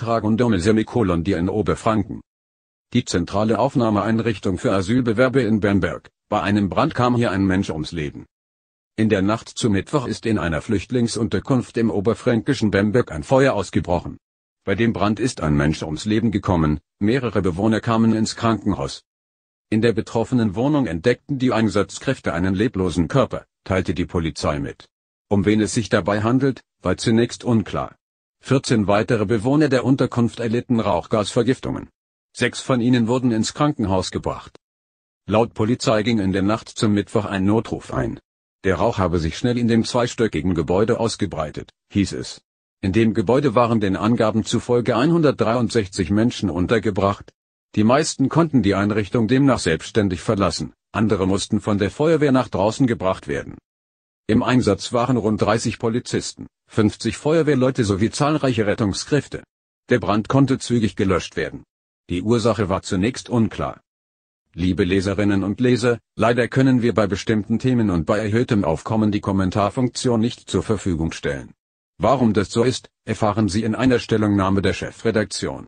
Tragendome Semikolon die in Oberfranken. Die zentrale Aufnahmeeinrichtung für Asylbewerber in Bamberg. Bei einem Brand kam hier ein Mensch ums Leben. In der Nacht zu Mittwoch ist in einer Flüchtlingsunterkunft im oberfränkischen Bamberg ein Feuer ausgebrochen. Bei dem Brand ist ein Mensch ums Leben gekommen, mehrere Bewohner kamen ins Krankenhaus. In der betroffenen Wohnung entdeckten die Einsatzkräfte einen leblosen Körper, teilte die Polizei mit. Um wen es sich dabei handelt, war zunächst unklar. 14 weitere Bewohner der Unterkunft erlitten Rauchgasvergiftungen. Sechs von ihnen wurden ins Krankenhaus gebracht. Laut Polizei ging in der Nacht zum Mittwoch ein Notruf ein. Der Rauch habe sich schnell in dem zweistöckigen Gebäude ausgebreitet, hieß es. In dem Gebäude waren den Angaben zufolge 163 Menschen untergebracht. Die meisten konnten die Einrichtung demnach selbstständig verlassen, andere mussten von der Feuerwehr nach draußen gebracht werden. Im Einsatz waren rund 30 Polizisten, 50 Feuerwehrleute sowie zahlreiche Rettungskräfte. Der Brand konnte zügig gelöscht werden. Die Ursache war zunächst unklar. Liebe Leserinnen und Leser, leider können wir bei bestimmten Themen und bei erhöhtem Aufkommen die Kommentarfunktion nicht zur Verfügung stellen. Warum das so ist, erfahren Sie in einer Stellungnahme der Chefredaktion.